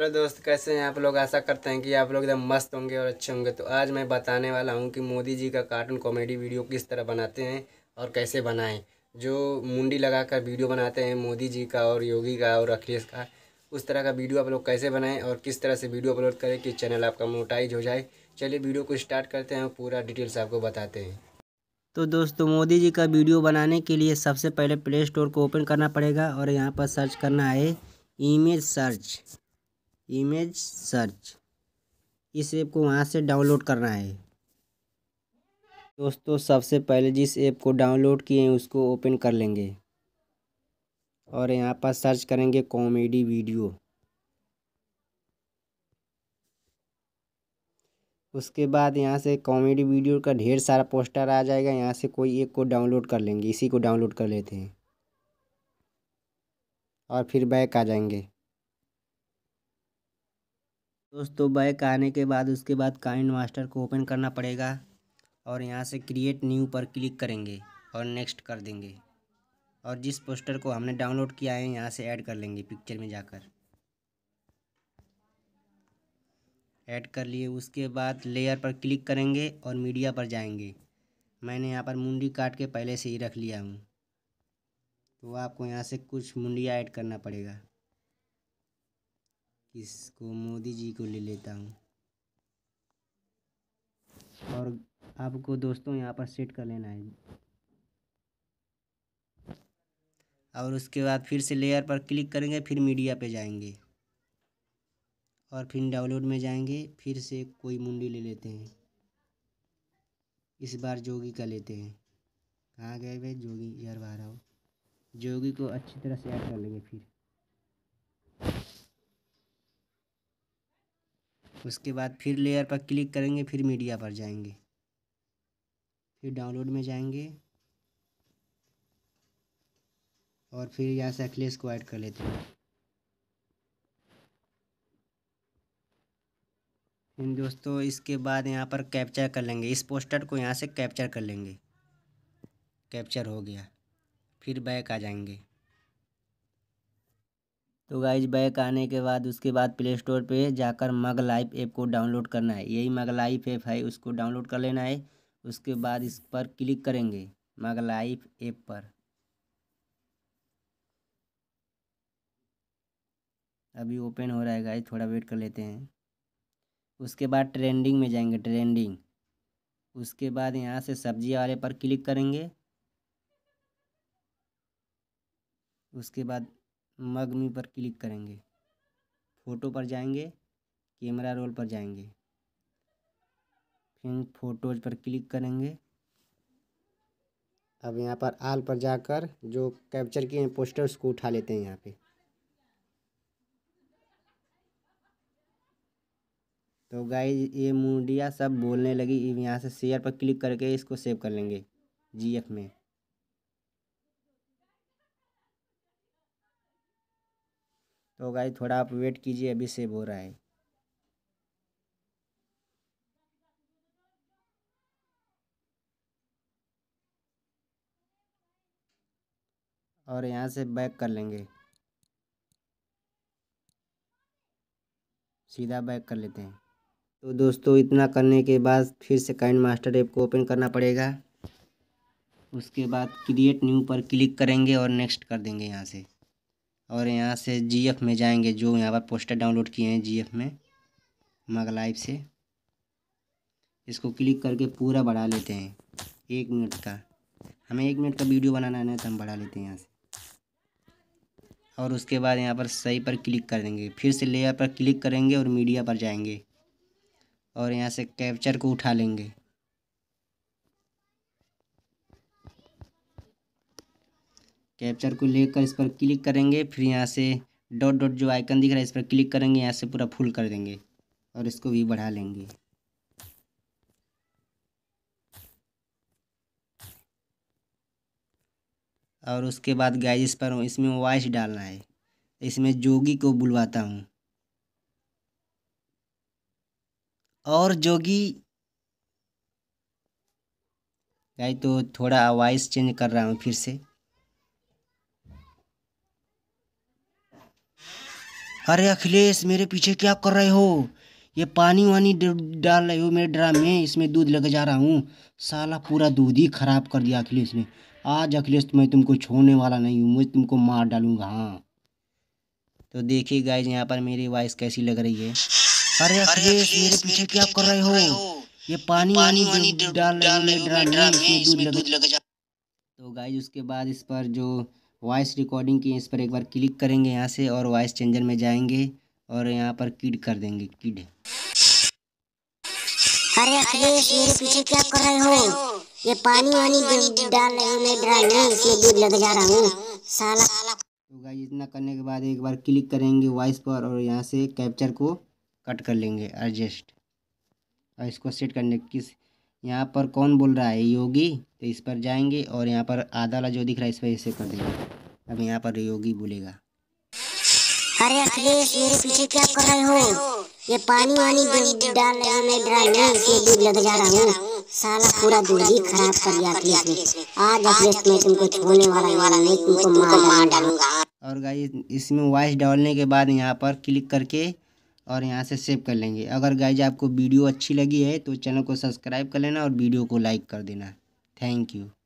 hello दोस्त कैसे हैं आप लोग आशा करते हैं कि आप लोग एकदम मस्त होंगे और अच्छे होंगे तो आज मैं बताने वाला हूं कि मोदी जी का कार्टून कॉमेडी वीडियो किस तरह बनाते हैं और कैसे बनाएं जो मुंडी लगाकर वीडियो बनाते हैं मोदी जी का और योगी का और अखिलेश का उस तरह का वीडियो आप लोग कैसे बनाएं और किस तरह से वीडियो अपलोड करें कि चैनल आपका मोटाइज हो जाए चलिए वीडियो को स्टार्ट करते हैं और पूरा डिटेल्स आपको बताते हैं तो दोस्तों मोदी जी का वीडियो बनाने के लिए सबसे पहले प्ले स्टोर को ओपन करना पड़ेगा और यहाँ पर सर्च करना है इमेज सर्च इमेज सर्च इस ऐप को वहाँ से डाउनलोड करना है दोस्तों सबसे पहले जिस ऐप को डाउनलोड किए हैं उसको ओपन कर लेंगे और यहाँ पर सर्च करेंगे कॉमेडी वीडियो उसके बाद यहाँ से कॉमेडी वीडियो का ढेर सारा पोस्टर आ जाएगा यहाँ से कोई एक को डाउनलोड कर लेंगे इसी को डाउनलोड कर लेते हैं और फिर बैक आ जाएंगे दोस्तों बैक आने के बाद उसके बाद काइंड मास्टर को ओपन करना पड़ेगा और यहाँ से क्रिएट न्यू पर क्लिक करेंगे और नेक्स्ट कर देंगे और जिस पोस्टर को हमने डाउनलोड किया है यहाँ से ऐड कर लेंगे पिक्चर में जाकर ऐड कर लिए उसके बाद लेयर पर क्लिक करेंगे और मीडिया पर जाएंगे मैंने यहाँ पर मुंडी काट के पहले से ही रख लिया हूँ तो आपको यहाँ से कुछ मुंडिया ऐड करना पड़ेगा इसको मोदी जी को ले लेता हूँ और आपको दोस्तों यहाँ पर सेट कर लेना है और उसके बाद फिर से लेयर पर क्लिक करेंगे फिर मीडिया पे जाएंगे और फिर डाउनलोड में जाएंगे फिर से कोई मुंडी ले लेते हैं इस बार जोगी का लेते हैं कहाँ गए भाई जोगी यार बाहर आओ जोगी को अच्छी तरह से ऐड कर लेंगे फिर उसके बाद फिर लेयर पर क्लिक करेंगे फिर मीडिया पर जाएंगे फिर डाउनलोड में जाएंगे और फिर यहाँ से अखिलेश को ऐड कर लेते हैं इन दोस्तों इसके बाद यहाँ पर कैप्चर कर लेंगे इस पोस्टर को यहाँ से कैप्चर कर लेंगे कैप्चर हो गया फिर बैक आ जाएंगे तो गाइज बैक आने के बाद उसके बाद प्ले स्टोर पर जाकर मग लाइफ ऐप को डाउनलोड करना है यही मग लाइफ ऐप है उसको डाउनलोड कर लेना है उसके बाद इस पर क्लिक करेंगे मग लाइफ ऐप पर अभी ओपन हो रहा है गाइज थोड़ा वेट कर लेते हैं उसके बाद ट्रेंडिंग में जाएंगे ट्रेंडिंग उसके बाद यहाँ से सब्जी वाले पर क्लिक करेंगे उसके बाद मग मी पर क्लिक करेंगे फ़ोटो पर जाएंगे कैमरा रोल पर जाएंगे फिर फ़ोटोज़ पर क्लिक करेंगे अब यहाँ पर आल पर जाकर जो कैप्चर किए हैं पोस्टर उसको उठा लेते हैं यहाँ पे तो गाय ये मूडिया सब बोलने लगी यहाँ से शेयर पर क्लिक करके इसको सेव कर लेंगे जीएफ में तो गाइस थोड़ा आप वेट कीजिए अभी सेव हो रहा है और यहाँ से बैक कर लेंगे सीधा बैक कर लेते हैं तो दोस्तों इतना करने के बाद फिर से काइंड मास्टर ऐप को ओपन करना पड़ेगा उसके बाद क्रिएट न्यू पर क्लिक करेंगे और नेक्स्ट कर देंगे यहाँ से और यहाँ से जीएफ में जाएंगे जो यहाँ पर पोस्टर डाउनलोड किए हैं जीएफ में मग लाइव से इसको क्लिक करके पूरा बढ़ा लेते हैं एक मिनट का हमें एक मिनट का वीडियो बनाना है तो हम बढ़ा लेते हैं यहाँ से और उसके बाद यहाँ पर सही पर क्लिक कर देंगे फिर से लेयर पर क्लिक करेंगे और मीडिया पर जाएंगे और यहाँ से कैप्चर को उठा लेंगे कैप्चर को लेकर इस पर क्लिक करेंगे फिर यहाँ से डॉट डॉट जो आइकन दिख रहा है इस पर क्लिक करेंगे यहाँ से पूरा फुल कर देंगे और इसको भी बढ़ा लेंगे और उसके बाद गाइज इस पर इसमें वॉइस डालना है इसमें जोगी को बुलवाता हूँ और जोगी गाय तो थोड़ा वॉइस चेंज कर रहा हूँ फिर से अरे अखिलेश मेरे पीछे क्या कर रहे हो ये पानी वानी डाल रहे हो मेरे ड्राम में इसमें दूध लेके जा रहा हूँ साला पूरा दूध ही खराब कर दिया अखिलेश ने आज अखिलेश मैं तुमको छोड़ने वाला नहीं हूँ मैं तुमको मार डालूंगा हाँ तो देखिए गाइज यहाँ पर मेरी वॉइस कैसी लग रही है अरे अखिलेश मेरे पीछे क्या कर रहे हो ये पानी वानी डाल रहे हो मेरे ड्राम में इसमें दूध लगे जा तो गाइज उसके बाद इस पर जो वॉइस रिकॉर्डिंग की इस पर एक बार क्लिक करेंगे यहाँ से और वॉइस चेंजर में जाएंगे और यहाँ पर किड कर देंगे किड अरे अखिलेश मेरे पीछे क्या कर रहे हो ये पानी वानी डाल रहे हो मैं डाल रहे इसलिए दूध लग जा रहा हूँ साला तो गाइस इतना करने के बाद एक बार क्लिक करेंगे वॉइस पर और यहाँ से कैप्चर को कट कर लेंगे एडजस्ट और इसको सेट करने किस यहाँ पर कौन बोल रहा है योगी तो इस पर जाएंगे और यहाँ पर आधा वाला जो दिख रहा है इस पर ऐसे कर देंगे अब यहाँ पर योगी बोलेगा अरे अखिलेश मेरे पीछे क्या कर रहे हो ये पानी वानी डाल रहा हूँ और गाइस इसमें वॉइस डालने के बाद यहाँ पर क्लिक करके और यहाँ से सेव कर लेंगे अगर गाइज आपको वीडियो अच्छी लगी है तो चैनल को सब्सक्राइब कर लेना और वीडियो को लाइक कर देना थैंक यू